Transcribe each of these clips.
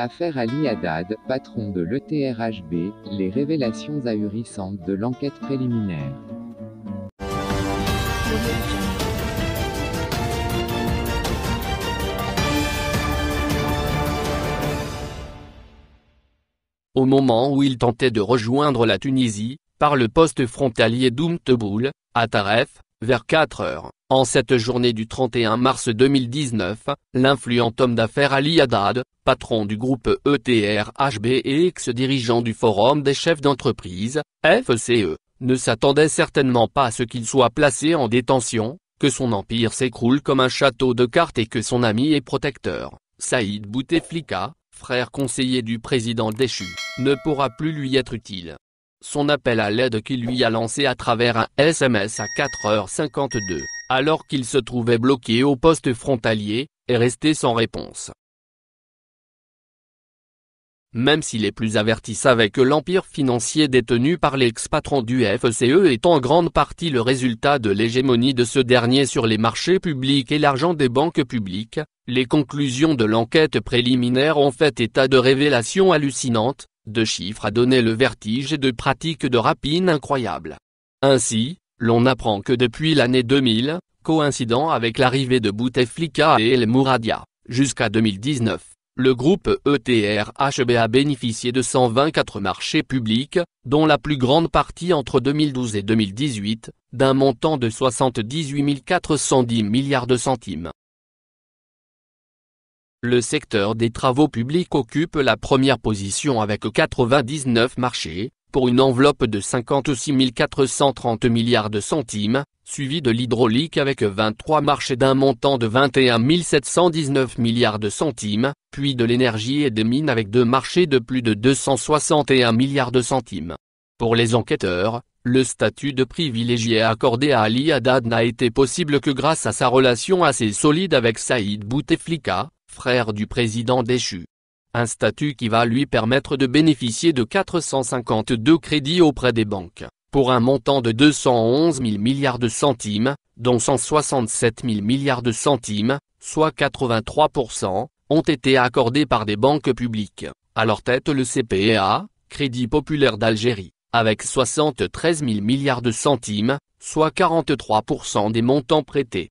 Affaire Ali Haddad, patron de l'ETRHB, les révélations ahurissantes de l'enquête préliminaire. Au moment où il tentait de rejoindre la Tunisie, par le poste frontalier d'Oum Teboul, à Taref, vers 4 heures, en cette journée du 31 mars 2019, l'influent homme d'affaires Ali Haddad, patron du groupe ETRHB et ex-dirigeant du Forum des chefs d'entreprise, FCE, ne s'attendait certainement pas à ce qu'il soit placé en détention, que son empire s'écroule comme un château de cartes et que son ami et protecteur, Saïd Bouteflika, frère conseiller du président déchu, ne pourra plus lui être utile. Son appel à l'aide qu'il lui a lancé à travers un SMS à 4h52 alors qu'il se trouvait bloqué au poste frontalier, est resté sans réponse. Même si les plus avertis savaient que l'empire financier détenu par l'ex-patron du FCE est en grande partie le résultat de l'hégémonie de ce dernier sur les marchés publics et l'argent des banques publiques, les conclusions de l'enquête préliminaire ont fait état de révélations hallucinantes, de chiffres à donner le vertige et de pratiques de rapine incroyables. Ainsi, l'on apprend que depuis l'année 2000, Coïncidant avec l'arrivée de Bouteflika et El Mouradia. Jusqu'à 2019, le groupe ETRHB a bénéficié de 124 marchés publics, dont la plus grande partie entre 2012 et 2018, d'un montant de 78 410 milliards de centimes. Le secteur des travaux publics occupe la première position avec 99 marchés, pour une enveloppe de 56 430 milliards de centimes, suivi de l'hydraulique avec 23 marchés d'un montant de 21 719 milliards de centimes, puis de l'énergie et des mines avec deux marchés de plus de 261 milliards de centimes. Pour les enquêteurs, le statut de privilégié accordé à Ali Haddad n'a été possible que grâce à sa relation assez solide avec Saïd Bouteflika, frère du président déchu. Un statut qui va lui permettre de bénéficier de 452 crédits auprès des banques, pour un montant de 211 000 milliards de centimes, dont 167 000 milliards de centimes, soit 83%, ont été accordés par des banques publiques. À leur tête le CPEA, Crédit Populaire d'Algérie, avec 73 000 milliards de centimes, soit 43% des montants prêtés.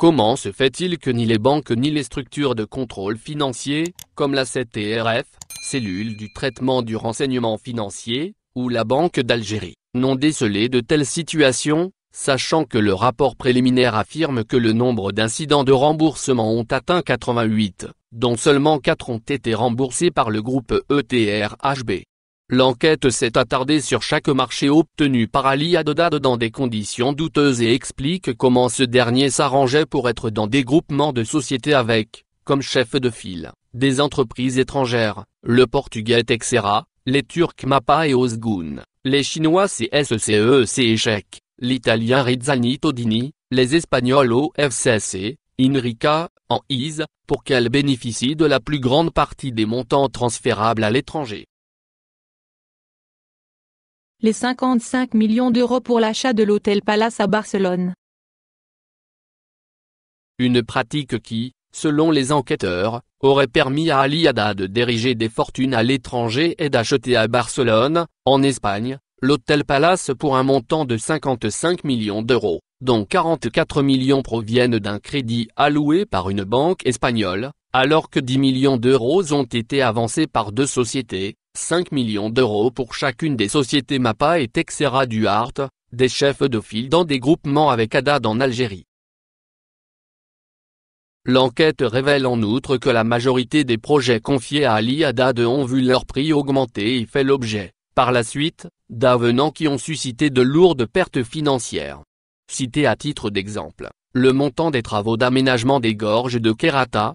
Comment se fait-il que ni les banques ni les structures de contrôle financier, comme la CTRF, cellule du traitement du renseignement financier, ou la Banque d'Algérie, n'ont décelé de telles situations, sachant que le rapport préliminaire affirme que le nombre d'incidents de remboursement ont atteint 88, dont seulement 4 ont été remboursés par le groupe ETRHB. L'enquête s'est attardée sur chaque marché obtenu par Ali Haddad dans des conditions douteuses et explique comment ce dernier s'arrangeait pour être dans des groupements de sociétés avec, comme chef de file, des entreprises étrangères, le portugais Texera, les turcs Mapa et Osgun, les chinois CSCEC e et l'italien Rizzani Todini, les espagnols OFCC, Inrica, en ISE, pour qu'elle bénéficie de la plus grande partie des montants transférables à l'étranger les 55 millions d'euros pour l'achat de l'hôtel Palace à Barcelone. Une pratique qui, selon les enquêteurs, aurait permis à Ali de diriger des fortunes à l'étranger et d'acheter à Barcelone, en Espagne, l'hôtel Palace pour un montant de 55 millions d'euros, dont 44 millions proviennent d'un crédit alloué par une banque espagnole, alors que 10 millions d'euros ont été avancés par deux sociétés, 5 millions d'euros pour chacune des sociétés MAPA et Texera Duarte, des chefs de file dans des groupements avec Haddad en Algérie. L'enquête révèle en outre que la majorité des projets confiés à Ali Haddad ont vu leur prix augmenter et fait l'objet, par la suite, d'avenants qui ont suscité de lourdes pertes financières. Cité à titre d'exemple, le montant des travaux d'aménagement des gorges de Kerata,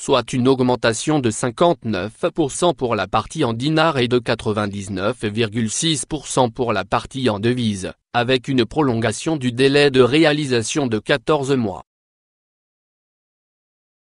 soit une augmentation de 59% pour la partie en dinars et de 99,6% pour la partie en devises, avec une prolongation du délai de réalisation de 14 mois.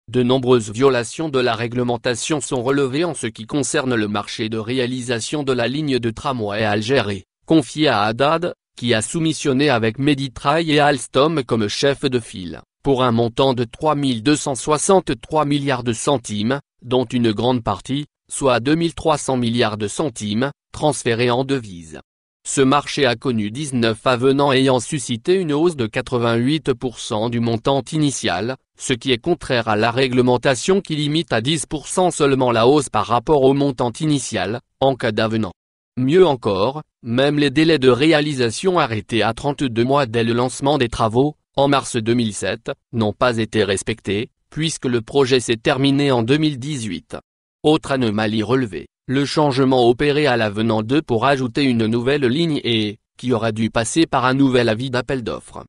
De nombreuses violations de la réglementation sont relevées en ce qui concerne le marché de réalisation de la ligne de tramway Algérie, confiée à Haddad, qui a soumissionné avec Meditrail et Alstom comme chef de file pour un montant de 3263 milliards de centimes, dont une grande partie, soit 2300 milliards de centimes, transférés en devises. Ce marché a connu 19 avenants ayant suscité une hausse de 88% du montant initial, ce qui est contraire à la réglementation qui limite à 10% seulement la hausse par rapport au montant initial, en cas d'avenant. Mieux encore, même les délais de réalisation arrêtés à 32 mois dès le lancement des travaux, en mars 2007, n'ont pas été respectés, puisque le projet s'est terminé en 2018. Autre anomalie relevée, le changement opéré à l'avenant 2 pour ajouter une nouvelle ligne et, qui aura dû passer par un nouvel avis d'appel d'offres.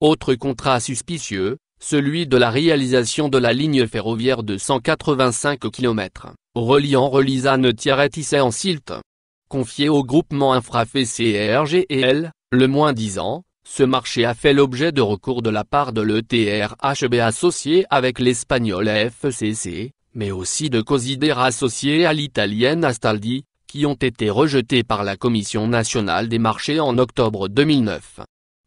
Autre contrat suspicieux, celui de la réalisation de la ligne ferroviaire de 185 km, reliant relisane à issay en Silt. Confié au groupement et CRGL, le moins ans, ce marché a fait l'objet de recours de la part de l'ETRHB associé avec l'espagnol FCC, mais aussi de Cosider associé à l'italienne Astaldi, qui ont été rejetés par la Commission nationale des marchés en octobre 2009.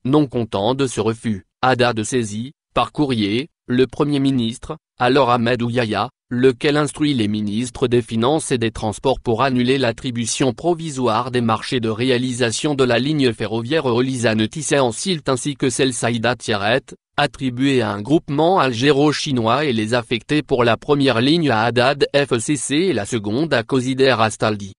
Non content de ce refus, Ada de saisie, par courrier, le Premier ministre, alors Ahmed Ouyaya, lequel instruit les ministres des Finances et des Transports pour annuler l'attribution provisoire des marchés de réalisation de la ligne ferroviaire Olisane tissé en silt ainsi que celle Saïda-Tiaret, attribuée à un groupement algéro-chinois et les affecter pour la première ligne à Haddad FCC et la seconde à Cosider Astaldi.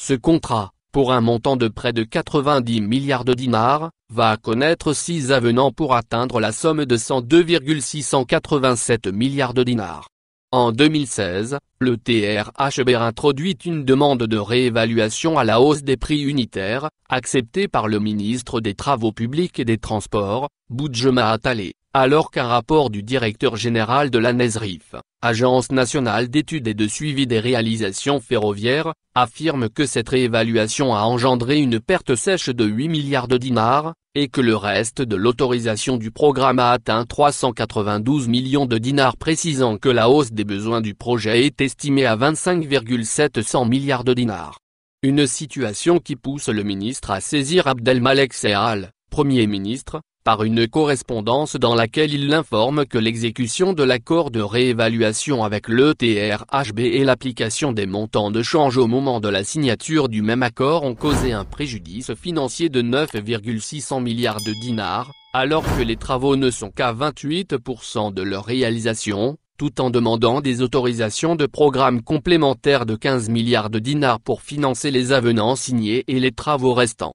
Ce contrat, pour un montant de près de 90 milliards de dinars, va connaître six avenants pour atteindre la somme de 102,687 milliards de dinars. En 2016, le TRHB introduit une demande de réévaluation à la hausse des prix unitaires, acceptée par le ministre des Travaux publics et des Transports, Boudjema Atale, alors qu'un rapport du directeur général de la NESRIF, Agence nationale d'études et de suivi des réalisations ferroviaires, affirme que cette réévaluation a engendré une perte sèche de 8 milliards de dinars, et que le reste de l'autorisation du programme a atteint 392 millions de dinars précisant que la hausse des besoins du projet est estimée à 25,700 milliards de dinars. Une situation qui pousse le ministre à saisir Abdelmalek Sehal, Premier ministre, par une correspondance dans laquelle il l'informe que l'exécution de l'accord de réévaluation avec le et l'application des montants de change au moment de la signature du même accord ont causé un préjudice financier de 9,600 milliards de dinars, alors que les travaux ne sont qu'à 28% de leur réalisation, tout en demandant des autorisations de programmes complémentaires de 15 milliards de dinars pour financer les avenants signés et les travaux restants.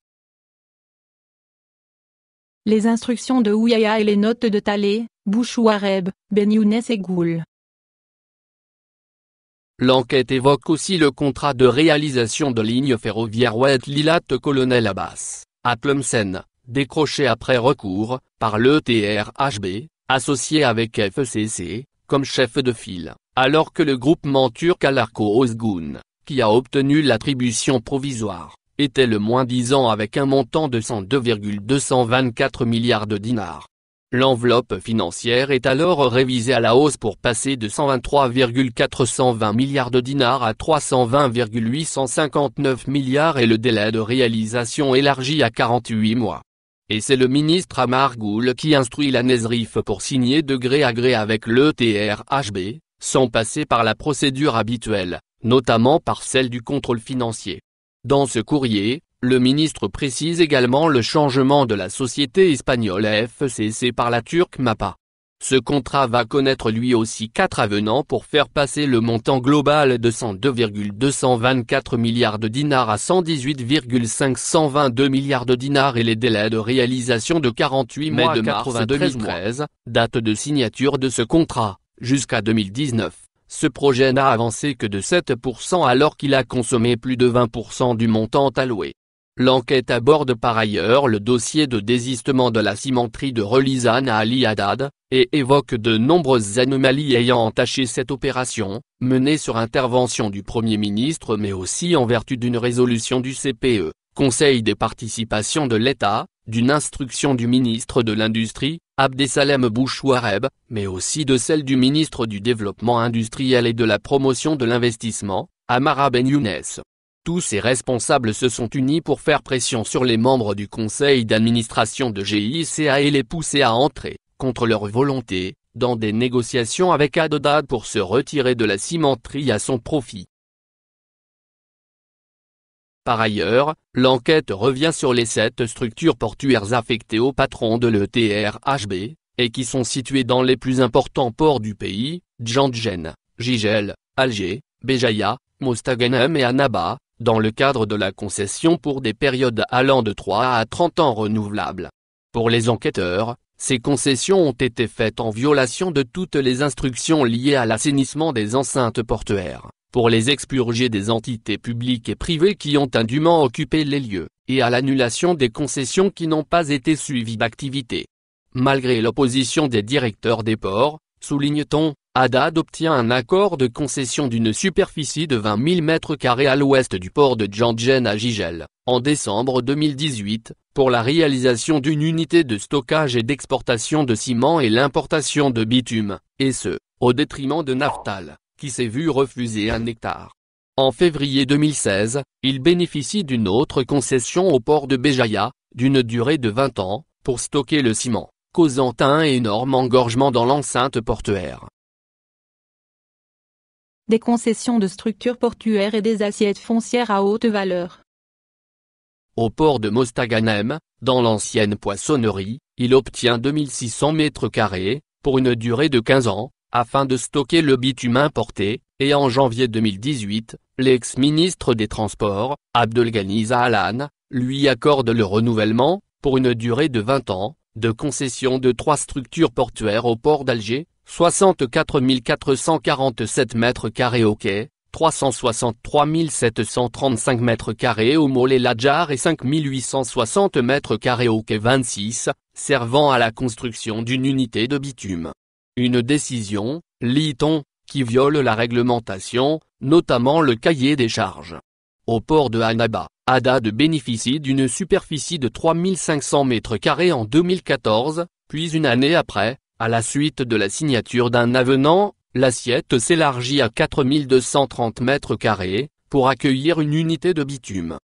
Les instructions de Ouyaya et les notes de Talé, Bouchouareb, Ben Younes et Goul. L'enquête évoque aussi le contrat de réalisation de ligne ferroviaire ouest Lilat Colonel Abbas, à décroché après recours, par l'ETRHB, associé avec FCC, comme chef de file, alors que le groupement turc Alarko Osgun, qui a obtenu l'attribution provisoire, était le moins-disant avec un montant de 102,224 milliards de dinars. L'enveloppe financière est alors révisée à la hausse pour passer de 123,420 milliards de dinars à 320,859 milliards et le délai de réalisation élargi à 48 mois. Et c'est le ministre Amar Ghoul qui instruit la Nesrif pour signer de gré à gré avec le TRHB, sans passer par la procédure habituelle, notamment par celle du contrôle financier. Dans ce courrier, le ministre précise également le changement de la société espagnole FCC par la turque MAPA. Ce contrat va connaître lui aussi quatre avenants pour faire passer le montant global de 102,224 milliards de dinars à 118,522 milliards de dinars et les délais de réalisation de 48 mai de mars 2013, date de signature de ce contrat, jusqu'à 2019. Ce projet n'a avancé que de 7% alors qu'il a consommé plus de 20% du montant alloué. L'enquête aborde par ailleurs le dossier de désistement de la cimenterie de Relizane à Ali Haddad, et évoque de nombreuses anomalies ayant entaché cette opération, menée sur intervention du Premier ministre mais aussi en vertu d'une résolution du CPE, Conseil des participations de l'État, d'une instruction du ministre de l'Industrie, Abdesalem Bouchouareb, mais aussi de celle du ministre du Développement industriel et de la promotion de l'investissement, Amara Ben Younes. Tous ces responsables se sont unis pour faire pression sur les membres du conseil d'administration de GICA et les pousser à entrer, contre leur volonté, dans des négociations avec Adodad pour se retirer de la cimenterie à son profit. Par ailleurs, l'enquête revient sur les sept structures portuaires affectées au patron de l'ETRHB, et qui sont situées dans les plus importants ports du pays, Djandjen, Gigel, Alger, Béjaïa, Mostaganem et Annaba, dans le cadre de la concession pour des périodes allant de 3 à 30 ans renouvelables. Pour les enquêteurs, ces concessions ont été faites en violation de toutes les instructions liées à l'assainissement des enceintes portuaires pour les expurger des entités publiques et privées qui ont indûment occupé les lieux, et à l'annulation des concessions qui n'ont pas été suivies d'activité. Malgré l'opposition des directeurs des ports, souligne-t-on, Haddad obtient un accord de concession d'une superficie de 20 000 m2 à l'ouest du port de Djandjen à Gigel, en décembre 2018, pour la réalisation d'une unité de stockage et d'exportation de ciment et l'importation de bitume, et ce, au détriment de Naftal qui s'est vu refuser un hectare. En février 2016, il bénéficie d'une autre concession au port de Béjaïa, d'une durée de 20 ans, pour stocker le ciment, causant un énorme engorgement dans l'enceinte portuaire. Des concessions de structures portuaires et des assiettes foncières à haute valeur. Au port de Mostaganem, dans l'ancienne poissonnerie, il obtient 2600 mètres carrés, pour une durée de 15 ans, afin de stocker le bitume importé, et en janvier 2018, l'ex-ministre des Transports, Abdelghani Alan, lui accorde le renouvellement, pour une durée de 20 ans, de concession de trois structures portuaires au port d'Alger, 64 447 mètres carrés au quai, 363 735 mètres carrés au Mollet Ladjar et 5 860 mètres carrés au quai 26, servant à la construction d'une unité de bitume. Une décision, lit-on, qui viole la réglementation, notamment le cahier des charges. Au port de Hanaba, Haddad bénéficie d'une superficie de 3500 m2 en 2014, puis une année après, à la suite de la signature d'un avenant, l'assiette s'élargit à 4230 m2, pour accueillir une unité de bitume.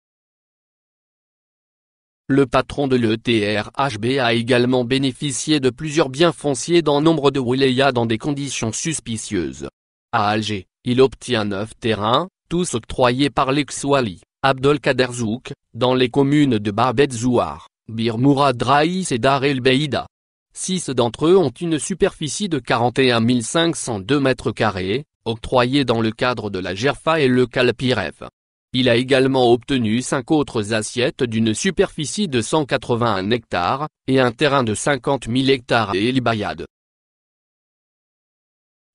Le patron de l'ETRHB a également bénéficié de plusieurs biens fonciers dans nombre de wilayas dans des conditions suspicieuses. À Alger, il obtient neuf terrains, tous octroyés par l'ex-Wali, Zouk, dans les communes de Babet Zouar, Bir draïs et Dar El Beida. Six d'entre eux ont une superficie de 41 502 mètres carrés, octroyés dans le cadre de la GERFA et le KALPIREV. Il a également obtenu cinq autres assiettes d'une superficie de 181 hectares, et un terrain de 50 000 hectares à Elibayad.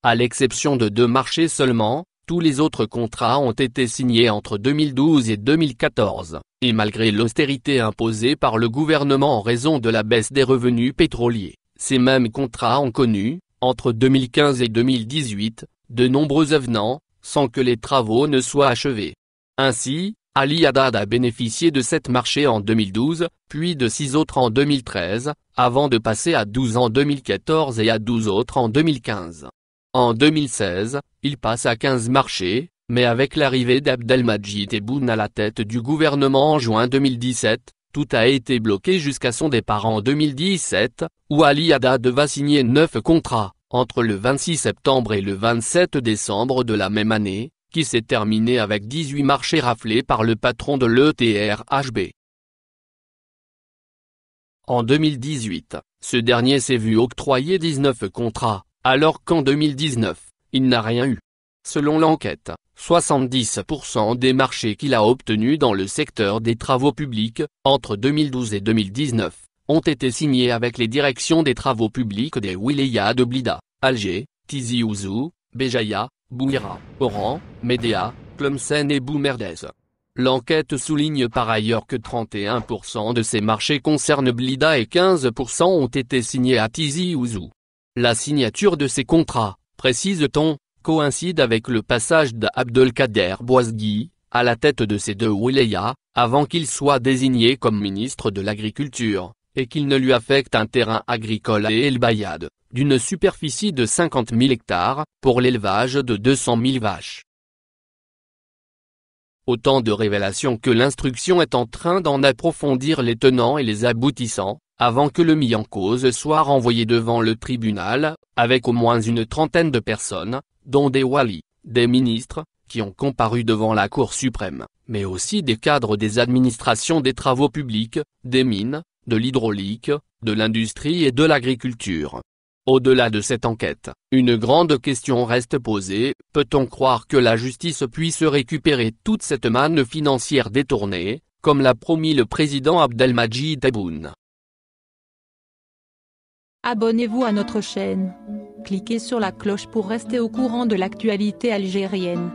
À l'exception de deux marchés seulement, tous les autres contrats ont été signés entre 2012 et 2014, et malgré l'austérité imposée par le gouvernement en raison de la baisse des revenus pétroliers, ces mêmes contrats ont connu, entre 2015 et 2018, de nombreux avenants, sans que les travaux ne soient achevés. Ainsi, Ali Haddad a bénéficié de sept marchés en 2012, puis de 6 autres en 2013, avant de passer à 12 en 2014 et à 12 autres en 2015. En 2016, il passe à 15 marchés, mais avec l'arrivée d'Abdelmajid Tebboune à la tête du gouvernement en juin 2017, tout a été bloqué jusqu'à son départ en 2017, où Ali Haddad va signer neuf contrats, entre le 26 septembre et le 27 décembre de la même année, qui s'est terminé avec 18 marchés raflés par le patron de l'ETRHB. En 2018, ce dernier s'est vu octroyer 19 contrats, alors qu'en 2019, il n'a rien eu. Selon l'enquête, 70% des marchés qu'il a obtenus dans le secteur des travaux publics, entre 2012 et 2019, ont été signés avec les directions des travaux publics des wilayas de Blida, Alger, Tizi Ouzou, Béjaïa, Bouira, Oran, Médéa, Tlemcen et Boumerdez. L'enquête souligne par ailleurs que 31% de ces marchés concernent Blida et 15% ont été signés à Tizi Ouzou. La signature de ces contrats, précise-t-on, coïncide avec le passage d'Abdelkader Boisgui, à la tête de ces deux wilayas, avant qu'il soit désigné comme ministre de l'Agriculture et qu'il ne lui affecte un terrain agricole à El Bayad, d'une superficie de 50 000 hectares, pour l'élevage de 200 000 vaches. Autant de révélations que l'instruction est en train d'en approfondir les tenants et les aboutissants, avant que le mis en cause soit renvoyé devant le tribunal, avec au moins une trentaine de personnes, dont des walis, des ministres, qui ont comparu devant la Cour suprême, mais aussi des cadres des administrations des travaux publics, des mines, de l'hydraulique, de l'industrie et de l'agriculture. Au-delà de cette enquête, une grande question reste posée, peut-on croire que la justice puisse récupérer toute cette manne financière détournée, comme l'a promis le président Abdelmajid Tebboune Abonnez-vous à notre chaîne. Cliquez sur la cloche pour rester au courant de l'actualité algérienne.